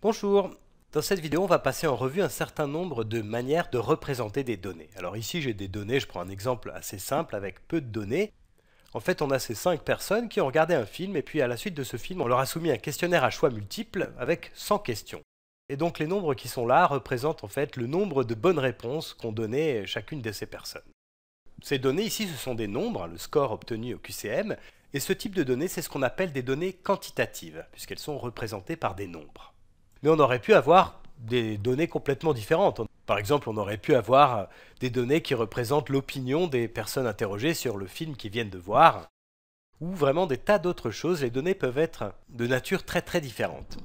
Bonjour Dans cette vidéo, on va passer en revue un certain nombre de manières de représenter des données. Alors ici, j'ai des données, je prends un exemple assez simple avec peu de données. En fait, on a ces 5 personnes qui ont regardé un film et puis à la suite de ce film, on leur a soumis un questionnaire à choix multiple avec 100 questions. Et donc les nombres qui sont là représentent en fait le nombre de bonnes réponses qu'ont données chacune de ces personnes. Ces données ici, ce sont des nombres, le score obtenu au QCM, et ce type de données, c'est ce qu'on appelle des données quantitatives, puisqu'elles sont représentées par des nombres. Mais on aurait pu avoir des données complètement différentes. Par exemple, on aurait pu avoir euh, des données qui représentent l'opinion des personnes interrogées sur le film qu'ils viennent de voir, ou vraiment des tas d'autres choses. Les données peuvent être de nature très très différente.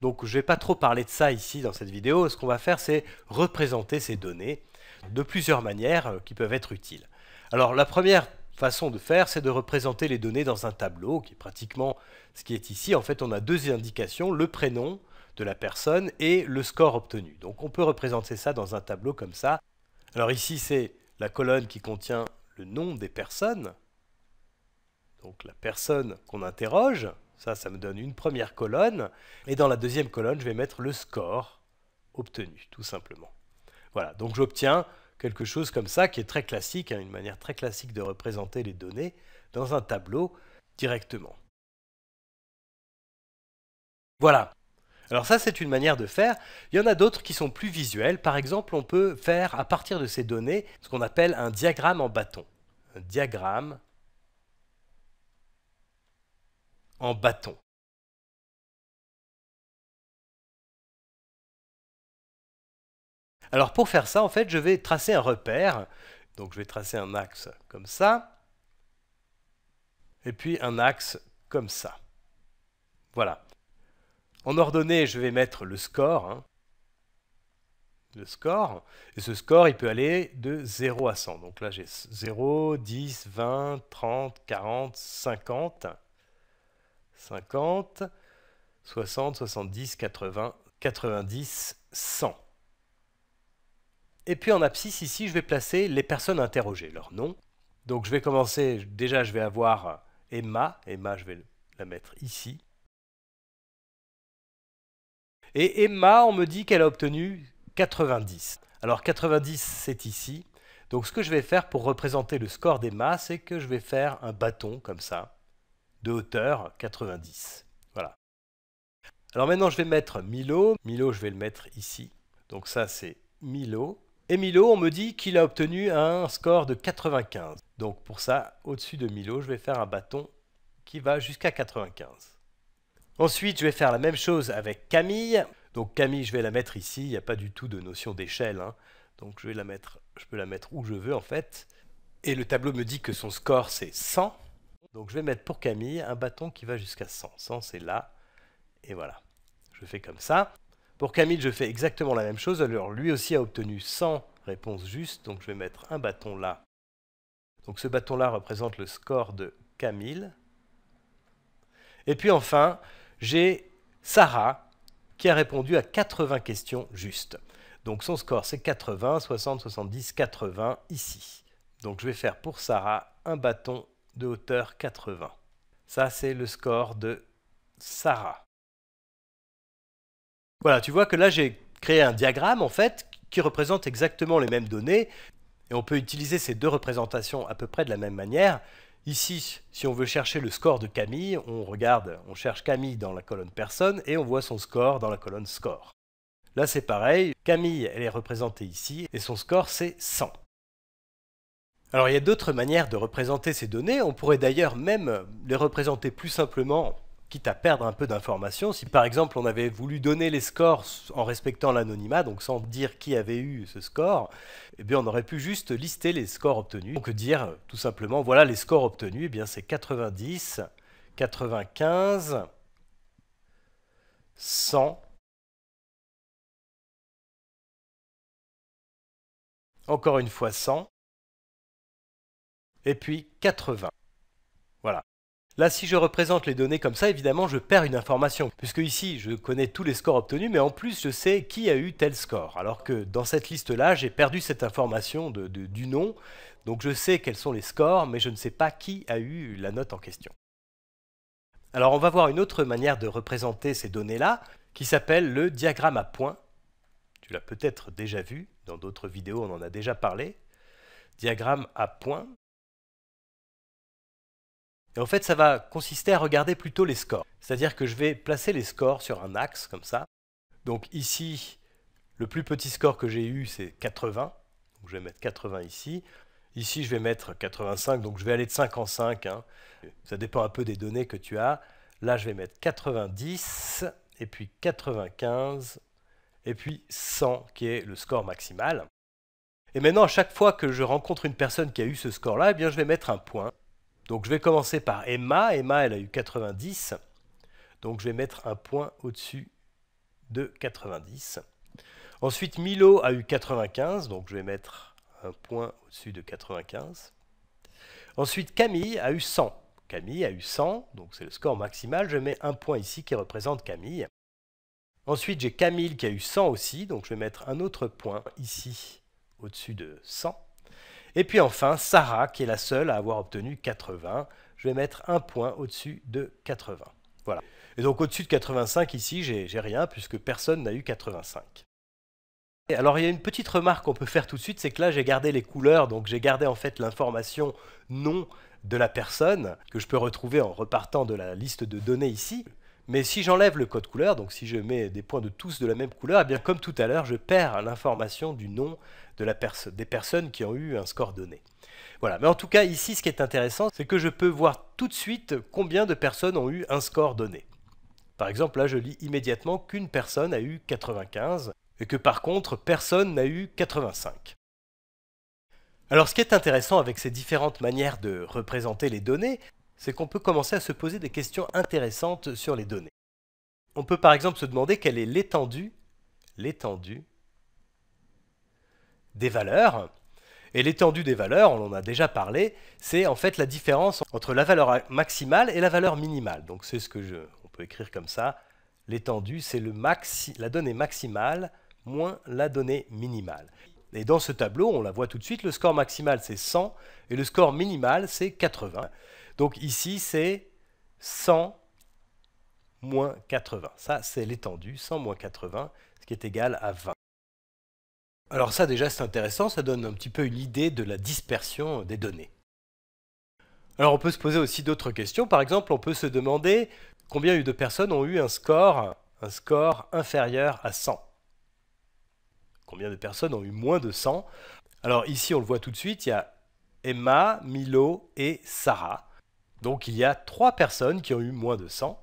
Donc je ne vais pas trop parler de ça ici dans cette vidéo. Ce qu'on va faire, c'est représenter ces données de plusieurs manières euh, qui peuvent être utiles. Alors la première façon de faire, c'est de représenter les données dans un tableau, qui est pratiquement ce qui est ici. En fait, on a deux indications, le prénom de la personne et le score obtenu. Donc on peut représenter ça dans un tableau comme ça. Alors ici, c'est la colonne qui contient le nom des personnes, donc la personne qu'on interroge, ça, ça me donne une première colonne, et dans la deuxième colonne, je vais mettre le score obtenu, tout simplement. Voilà, donc j'obtiens quelque chose comme ça, qui est très classique, hein, une manière très classique de représenter les données dans un tableau directement. Voilà, alors ça, c'est une manière de faire. Il y en a d'autres qui sont plus visuelles, Par exemple, on peut faire à partir de ces données ce qu'on appelle un diagramme en bâton. Un diagramme en bâton. Alors pour faire ça, en fait, je vais tracer un repère. Donc je vais tracer un axe comme ça, et puis un axe comme ça. Voilà. En ordonnée, je vais mettre le score. Hein. Le score. Et ce score, il peut aller de 0 à 100. Donc là, j'ai 0, 10, 20, 30, 40, 50. 50, 60, 70, 80, 90, 100. Et puis en abscisse, ici, je vais placer les personnes interrogées, leur nom. Donc je vais commencer, déjà je vais avoir Emma, Emma je vais la mettre ici. Et Emma, on me dit qu'elle a obtenu 90. Alors 90, c'est ici. Donc ce que je vais faire pour représenter le score d'Emma, c'est que je vais faire un bâton comme ça, de hauteur 90. Voilà. Alors maintenant, je vais mettre Milo. Milo, je vais le mettre ici. Donc ça, c'est Milo. Et Milo, on me dit qu'il a obtenu un score de 95. Donc pour ça, au-dessus de Milo, je vais faire un bâton qui va jusqu'à 95. Ensuite, je vais faire la même chose avec Camille. Donc Camille, je vais la mettre ici. Il n'y a pas du tout de notion d'échelle. Hein. Donc je, vais la mettre, je peux la mettre où je veux en fait. Et le tableau me dit que son score c'est 100. Donc je vais mettre pour Camille un bâton qui va jusqu'à 100. 100 c'est là. Et voilà. Je fais comme ça. Pour Camille, je fais exactement la même chose. Alors lui aussi a obtenu 100 réponses justes. Donc je vais mettre un bâton là. Donc ce bâton là représente le score de Camille. Et puis enfin, j'ai Sarah qui a répondu à 80 questions justes. Donc son score c'est 80, 60, 70, 80 ici. Donc je vais faire pour Sarah un bâton de hauteur 80. Ça c'est le score de Sarah. Voilà, tu vois que là j'ai créé un diagramme en fait qui représente exactement les mêmes données et on peut utiliser ces deux représentations à peu près de la même manière, Ici, si on veut chercher le score de Camille, on regarde, on cherche Camille dans la colonne personne et on voit son score dans la colonne score. Là, c'est pareil, Camille, elle est représentée ici et son score, c'est 100. Alors, il y a d'autres manières de représenter ces données. On pourrait d'ailleurs même les représenter plus simplement quitte à perdre un peu d'informations. Si par exemple on avait voulu donner les scores en respectant l'anonymat, donc sans dire qui avait eu ce score, eh bien on aurait pu juste lister les scores obtenus. Donc dire euh, tout simplement voilà les scores obtenus, eh bien c'est 90, 95, 100. Encore une fois 100. Et puis 80. Voilà. Là, si je représente les données comme ça, évidemment, je perds une information, puisque ici, je connais tous les scores obtenus, mais en plus, je sais qui a eu tel score, alors que dans cette liste-là, j'ai perdu cette information du nom, donc je sais quels sont les scores, mais je ne sais pas qui a eu la note en question. Alors on va voir une autre manière de représenter ces données-là, qui s'appelle le diagramme à points. Tu l'as peut-être déjà vu, dans d'autres vidéos on en a déjà parlé. Diagramme à points. Et en fait, ça va consister à regarder plutôt les scores. C'est-à-dire que je vais placer les scores sur un axe, comme ça. Donc ici, le plus petit score que j'ai eu, c'est 80. je vais mettre 80 ici. Ici, je vais mettre 85, donc je vais aller de 5 en 5. Ça dépend un peu des données que tu as. Là, je vais mettre 90, et puis 95, et puis 100, qui est le score maximal. Et maintenant, à chaque fois que je rencontre une personne qui a eu ce score-là, eh bien, je vais mettre un point. Donc je vais commencer par Emma. Emma, elle a eu 90. Donc je vais mettre un point au-dessus de 90. Ensuite, Milo a eu 95. Donc je vais mettre un point au-dessus de 95. Ensuite, Camille a eu 100. Camille a eu 100, donc c'est le score maximal. Je mets un point ici qui représente Camille. Ensuite, j'ai Camille qui a eu 100 aussi, donc je vais mettre un autre point ici au-dessus de 100. Et puis enfin, Sarah, qui est la seule à avoir obtenu 80. Je vais mettre un point au-dessus de 80. Voilà. Et donc au-dessus de 85, ici, j'ai rien, puisque personne n'a eu 85. alors il y a une petite remarque qu'on peut faire tout de suite, c'est que là j'ai gardé les couleurs, donc j'ai gardé en fait l'information nom de la personne que je peux retrouver en repartant de la liste de données ici. Mais si j'enlève le code couleur, donc si je mets des points de tous de la même couleur, eh bien comme tout à l'heure, je perds l'information du nom des personnes qui ont eu un score donné. Voilà, mais en tout cas ici, ce qui est intéressant, c'est que je peux voir tout de suite combien de personnes ont eu un score donné. Par exemple, là, je lis immédiatement qu'une personne a eu 95 et que par contre, personne n'a eu 85. Alors ce qui est intéressant avec ces différentes manières de représenter les données, c'est qu'on peut commencer à se poser des questions intéressantes sur les données. On peut par exemple se demander quelle est l'étendue, l'étendue des valeurs. Et l'étendue des valeurs, on en a déjà parlé, c'est en fait la différence entre la valeur maximale et la valeur minimale. Donc c'est ce que je, on peut écrire comme ça. L'étendue, c'est la donnée maximale moins la donnée minimale. Et dans ce tableau, on la voit tout de suite, le score maximal c'est 100 et le score minimal c'est 80. Donc ici, c'est 100 moins 80. Ça, c'est l'étendue, 100 moins 80, ce qui est égal à 20. Alors ça, déjà, c'est intéressant, ça donne un petit peu une idée de la dispersion des données. Alors on peut se poser aussi d'autres questions. Par exemple, on peut se demander combien de personnes ont eu un score, un score inférieur à 100. Combien de personnes ont eu moins de 100 Alors ici, on le voit tout de suite, il y a Emma, Milo et Sarah. Donc il y a trois personnes qui ont eu moins de 100.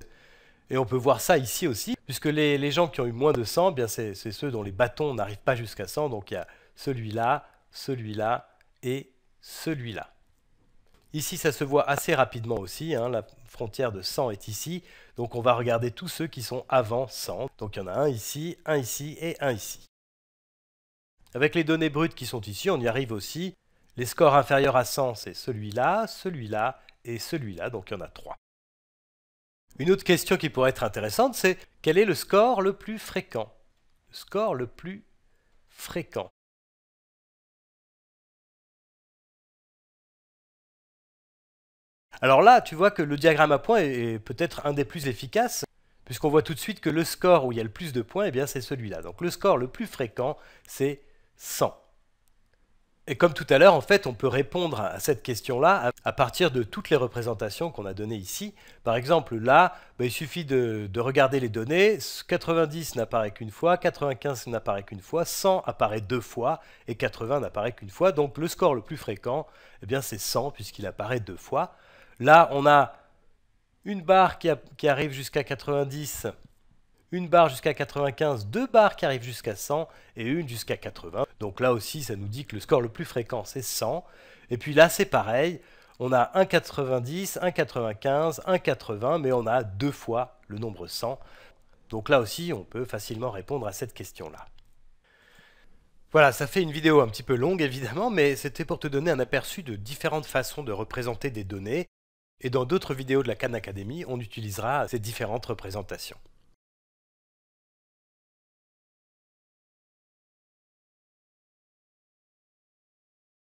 Et on peut voir ça ici aussi, puisque les, gens qui ont eu moins de 100, eh c'est ceux dont les bâtons n'arrivent pas jusqu'à 100. Donc il y a celui-là, celui-là et celui-là. Ici, ça se voit assez rapidement aussi. Hein. la frontière de 100 est ici. Donc on va regarder tous ceux qui sont avant 100. Donc il y en a un ici, un ici et un ici. Avec les données brutes qui sont ici, on y arrive aussi. Les scores inférieurs à 100, c'est celui-là, celui-là et celui-là, donc il y en a trois. Une autre question qui pourrait être intéressante, c'est quel est le score le plus fréquent Le score le plus fréquent. Alors là, tu vois que le diagramme à points est peut-être un des plus efficaces, puisqu'on voit tout de suite que le score où il y a le plus de points, eh bien c'est celui-là. Donc le score le plus fréquent, c'est 100. Et comme tout à l'heure, en fait, on peut répondre à cette question-là à partir de toutes les représentations qu'on a données ici. Par exemple, là, bah, il suffit de, regarder les données. 90 n'apparaît qu'une fois, 95 n'apparaît qu'une fois, 100 apparaît deux fois et 80 n'apparaît qu'une fois. Donc le score le plus fréquent, eh bien, c'est 100 puisqu'il apparaît deux fois. Là, on a une barre qui arrive jusqu'à 90 une barre jusqu'à 95, deux barres qui arrivent jusqu'à 100 et une jusqu'à 80. Donc là aussi, ça nous dit que le score le plus fréquent, c'est 100. Et puis là, c'est pareil, on a 1,90, 1,95, 1,80, mais on a deux fois le nombre 100. Donc là aussi, on peut facilement répondre à cette question-là. Voilà, ça fait une vidéo un petit peu longue évidemment, mais c'était pour te donner un aperçu de différentes façons de représenter des données. Et dans d'autres vidéos de la Khan Academy, on utilisera ces différentes représentations.